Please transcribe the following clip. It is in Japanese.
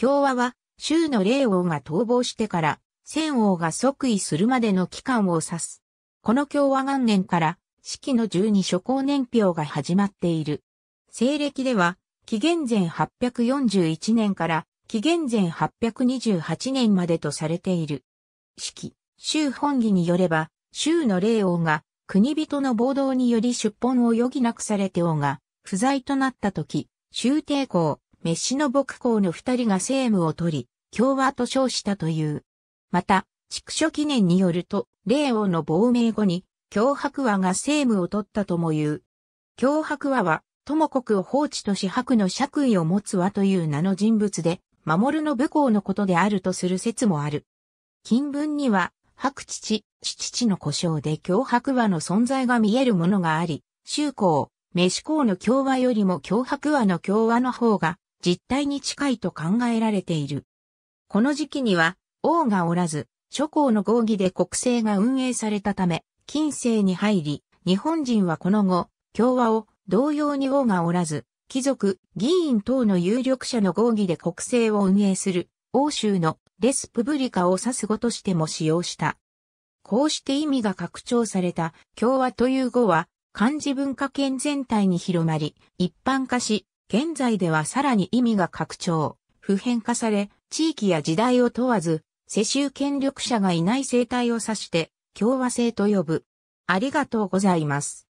共和は、州の霊王が逃亡してから、戦王が即位するまでの期間を指す。この共和元年から、式の十二諸公年表が始まっている。西暦では、紀元前841年から紀元前828年までとされている。式、州本義によれば、州の霊王が国人の暴動により出奔を余儀なくされて王が不在となった時、州抵抗、メッシの牧校の二人が政務を取り、共和と称したという。また、畜書記念によると、霊王の亡命後に、脅迫和が政務を取ったとも言う。脅迫和は、友国を放置とし白の爵位を持つ和という名の人物で、守の武功のことであるとする説もある。近文には、白父、父の故障で脅迫和の存在が見えるものがあり、周公、飯公の共和よりも脅迫和の共和の方が実態に近いと考えられている。この時期には王がおらず、諸侯の合議で国政が運営されたため、近世に入り、日本人はこの後、共和を同様に王がおらず、貴族、議員等の有力者の合議で国政を運営する、欧州のレスプブリカを指す語としても使用した。こうして意味が拡張された共和という語は、漢字文化圏全体に広まり、一般化し、現在ではさらに意味が拡張、普遍化され、地域や時代を問わず、世襲権力者がいない生態を指して、共和制と呼ぶ。ありがとうございます。